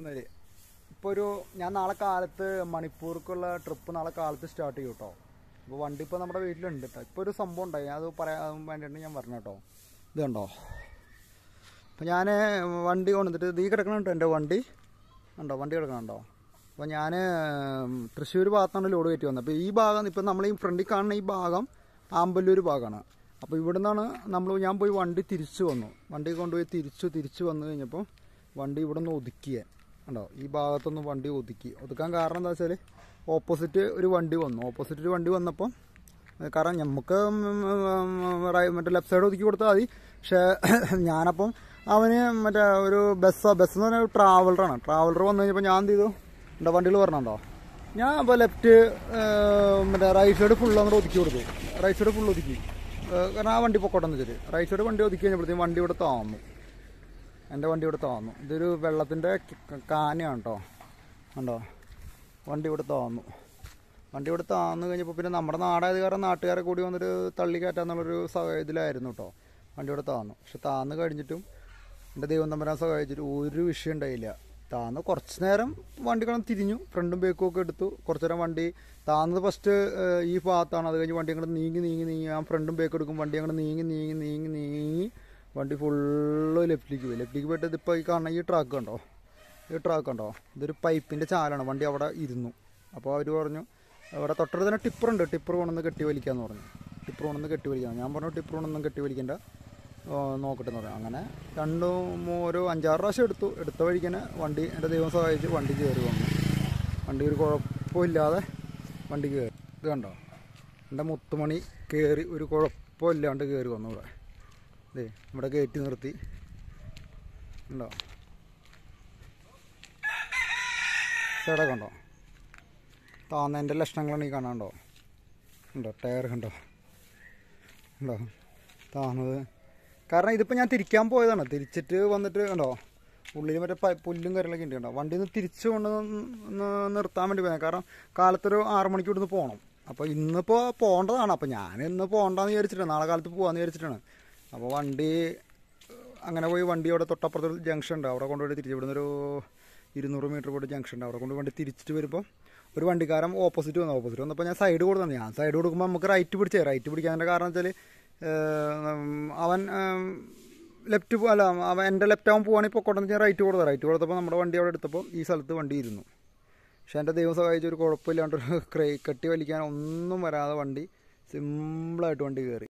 ഒന്നുമില്ല ഇപ്പോൾ ഒരു ഞാൻ നാളെ കാലത്ത് മണിപ്പൂർക്കുള്ള ട്രിപ്പ് നാളെ കാലത്ത് സ്റ്റാർട്ട് ചെയ്യും കേട്ടോ അപ്പോൾ വണ്ടി ഇപ്പോൾ നമ്മുടെ വീട്ടിലുണ്ട് കേട്ടോ ഇപ്പോൾ ഒരു സംഭവം ഉണ്ടായി അത് പറയാൻ വേണ്ടിയിട്ട് ഞാൻ പറഞ്ഞു കേട്ടോ ഇത് കണ്ടോ അപ്പോൾ ഞാൻ വണ്ടി കൊണ്ടുവന്നിട്ട് നീ ഈ കിടക്കണുണ്ടോ എൻ്റെ വണ്ടി ഉണ്ടോ വണ്ടി കിടക്കണുണ്ടോ അപ്പോൾ ഞാൻ തൃശ്ശൂർ ഭാഗത്താണ് ലോഡ് കയറ്റി വന്നത് അപ്പോൾ ഈ ഭാഗം ഇപ്പോൾ നമ്മൾ ഈ ഫ്രണ്ടിൽ കാണുന്ന ഈ ഭാഗം ആമ്പല്ലൂർ ഭാഗമാണ് അപ്പോൾ ഇവിടെ നിന്നാണ് നമ്മൾ ഞാൻ പോയി വണ്ടി തിരിച്ചു വന്നു വണ്ടി കൊണ്ടുപോയി തിരിച്ചു തിരിച്ചു വന്നു കഴിഞ്ഞപ്പോൾ വണ്ടി ഇവിടെ നിന്ന് ഒതുക്കിയേ കണ്ടോ ഈ ഭാഗത്തൊന്ന് വണ്ടി ഒതുക്കി ഒതുക്കാൻ കാരണം എന്താ വെച്ചാൽ ഓപ്പോസിറ്റ് ഒരു വണ്ടി വന്നു ഓപ്പോസിറ്റ് ഒരു വണ്ടി വന്നപ്പം കാരണം നമുക്ക് മറ്റേ ലെഫ്റ്റ് സൈഡ് ഒതുക്കി കൊടുത്താൽ മതി പക്ഷേ ഞാനപ്പം അവന് മറ്റേ ഒരു ബസ്സാ ബസ് എന്ന് പറഞ്ഞാൽ ട്രാവലറാണ് ട്രാവലർ വന്നു കഴിഞ്ഞപ്പോൾ ഞാൻ എന്ത് ചെയ്തു എൻ്റെ വണ്ടികൾ പറഞ്ഞോ ഞാൻ അപ്പോൾ ലെഫ്റ്റ് മറ്റേ റൈറ്റ് സൈഡ് ഫുൾ അങ്ങോട്ട് ഒതുക്കി കൊടുത്തു റൈറ്റ് സൈഡ് ഫുൾ ഒതുക്കി കാരണം ആ വണ്ടി പൊക്കോട്ടെന്ന് വെച്ചിട്ട് റൈറ്റ് സൈഡ് വണ്ടി ഒതുക്കി കഴിഞ്ഞപ്പോഴത്തേക്കും വണ്ടി ഇവിടെ താമു എൻ്റെ വണ്ടി ഇവിടെ തോന്നു ഇതൊരു വെള്ളത്തിൻ്റെ കാനയാണ് കേട്ടോ കണ്ടോ വണ്ടി ഇവിടെ തോന്നു വണ്ടി ഇവിടെ താന്നു കഴിഞ്ഞപ്പോൾ പിന്നെ നമ്മുടെ നാടായത് കാരണം നാട്ടുകാരെ കൂടി വന്നൊരു തള്ളി കയറ്റാന്നുള്ളൊരു ഇതിലായിരുന്നു കേട്ടോ വണ്ടി ഇവിടെ താന്നു പക്ഷെ താന്ന് കഴിഞ്ഞിട്ടും എൻ്റെ ദൈവം തമ്പരാൻ സഹായിച്ചിട്ട് ഒരു വിഷയം ഉണ്ടായില്ല താന്ന് കുറച്ച് നേരം വണ്ടി തിരിഞ്ഞു ഫ്രണ്ടും ബേക്കും ഒക്കെ എടുത്തു കുറച്ച് നേരം വണ്ടി താന്നത് ഫസ്റ്റ് ഈ ഭാഗത്താണ് അത് കഴിഞ്ഞ് വണ്ടി അങ്ങോട്ട് നീങ്ങി നീങ്ങി നീങ്ങി ആ ഫ്രണ്ടും ബേക്കും എടുക്കും വണ്ടി അങ്ങോട്ട് നീങ്ങി നീങ്ങി നീങ്ങി നീങ്ങി വണ്ടി ഫുള്ള് ലെഫ്റ്റിലേക്ക് പോയി ലെഫ്റ്റിലേക്ക് പോയിട്ട് ഇതിപ്പോൾ ഈ കാണുന്ന ഈ ട്രാക്ക് കണ്ടോ ഈ ട്രാക്ക് കണ്ടോ ഇതൊരു പൈപ്പിൻ്റെ ചാലാണ് വണ്ടി അവിടെ ഇരുന്നു അപ്പോൾ അവർ പറഞ്ഞു അവിടെ തൊട്ടടുത്ത് തന്നെ ടിപ്പർ ഉണ്ട് ടിപ്പർ കൊണ്ടൊന്ന് കെട്ടി വലിക്കാമെന്ന് പറഞ്ഞു ടിപ്പർ കൊണ്ടൊന്ന് കെട്ടി വലിക്കാം ഞാൻ പറഞ്ഞു ടിപ്പർ കൊണ്ടൊന്നും കെട്ടി വലിക്കണ്ട നോക്കട്ടെ എന്ന് പറഞ്ഞു അങ്ങനെ രണ്ടും ഒരു അഞ്ചാറ് പ്രാവശ്യം എടുത്തു എടുത്ത വഴിക്കന്നെ വണ്ടി എൻ്റെ ദൈവം സഹായിച്ച് വണ്ടി കയറി വന്നു വണ്ടി ഒരു കുഴപ്പമില്ലാതെ വണ്ടി കയറി ഇത് കണ്ടോ എൻ്റെ മുത്തുമണി കയറി ഒരു കുഴപ്പമില്ലാണ്ട് കയറി വന്നു ഇവിടെ ഇതേ നമ്മുടെ കയറ്റി നിർത്തി ഉണ്ടോ സൈഡൊക്കെ ഉണ്ടോ താന്നതിൻ്റെ ലക്ഷണങ്ങളാണ് ഈ കാണാണ്ടോ ഉണ്ടോ ടയർ കണ്ടോ ഉണ്ടോ താന്നത് കാരണം ഇതിപ്പോൾ ഞാൻ തിരിക്കാൻ പോയതാണ് തിരിച്ചിട്ട് വന്നിട്ട് ഉണ്ടോ ഉള്ളിൽ മറ്റേ പുല്ലും കാര്യങ്ങളൊക്കെ ഉണ്ട് കേട്ടോ വണ്ടി നിന്ന് തിരിച്ച് കൊണ്ട് നിർത്താൻ വേണ്ടി പോയത് കാരണം കാലത്തൊരു ആറു മണിക്ക് ഇവിടുന്ന് പോകണം അപ്പോൾ ഇന്നിപ്പോൾ പോകേണ്ടതാണ് അപ്പോൾ ഞാൻ ഇന്ന് പോകണ്ടെന്ന് വിചാരിച്ചിട്ടാണ് നാളെ കാലത്ത് പോകാമെന്ന് വിചാരിച്ചിട്ടാണ് അപ്പോൾ വണ്ടി അങ്ങനെ പോയി വണ്ടി അവിടെ തൊട്ടപ്പുറത്ത് ജംഗ്ഷൻ ഉണ്ട് അവിടെ കൊണ്ടുപോയി തിരിച്ച് ഇവിടുന്ന് ഒരു ഇരുന്നൂറ് മീറ്റർ പോയിട്ട് ജംഗ്ഷൻ ഉണ്ട് അവിടെ കൊണ്ട് വണ്ടി തിരിച്ചിട്ട് വരുമ്പോൾ ഒരു വണ്ടിക്കാരൻ ഓപ്പോസിറ്റ് വന്നു ഓപ്പോസിറ്റ് വന്നപ്പോൾ ഞാൻ സൈഡ് കൊടുത്തു ഞാൻ സൈഡ് കൊടുക്കുമ്പോൾ നമുക്ക് റൈറ്റ് പിടിച്ചേ റൈറ്റ് പിടിക്കാൻ്റെ കാരണം വെച്ചാൽ അവൻ ലെഫ്റ്റ് അല്ല അവൻ എൻ്റെ ലെഫ്റ്റ് ആവുമ്പോൾ പോകുകയാണെങ്കിൽ ഇപ്പോൾ ഞാൻ റൈറ്റ് കൊടുത്തു റൈറ്റ് കൊടുത്തപ്പോൾ നമ്മുടെ വണ്ടി അവിടെ എടുത്തപ്പോൾ ഈ സ്ഥലത്ത് വണ്ടി ഇരുന്നു പക്ഷേ എൻ്റെ ദൈവം സഹായിച്ച ഒരു ക്രൈ കെട്ടി വലിക്കാൻ ഒന്നും വരാതെ വണ്ടി സിമ്പിളായിട്ട് വണ്ടി കയറി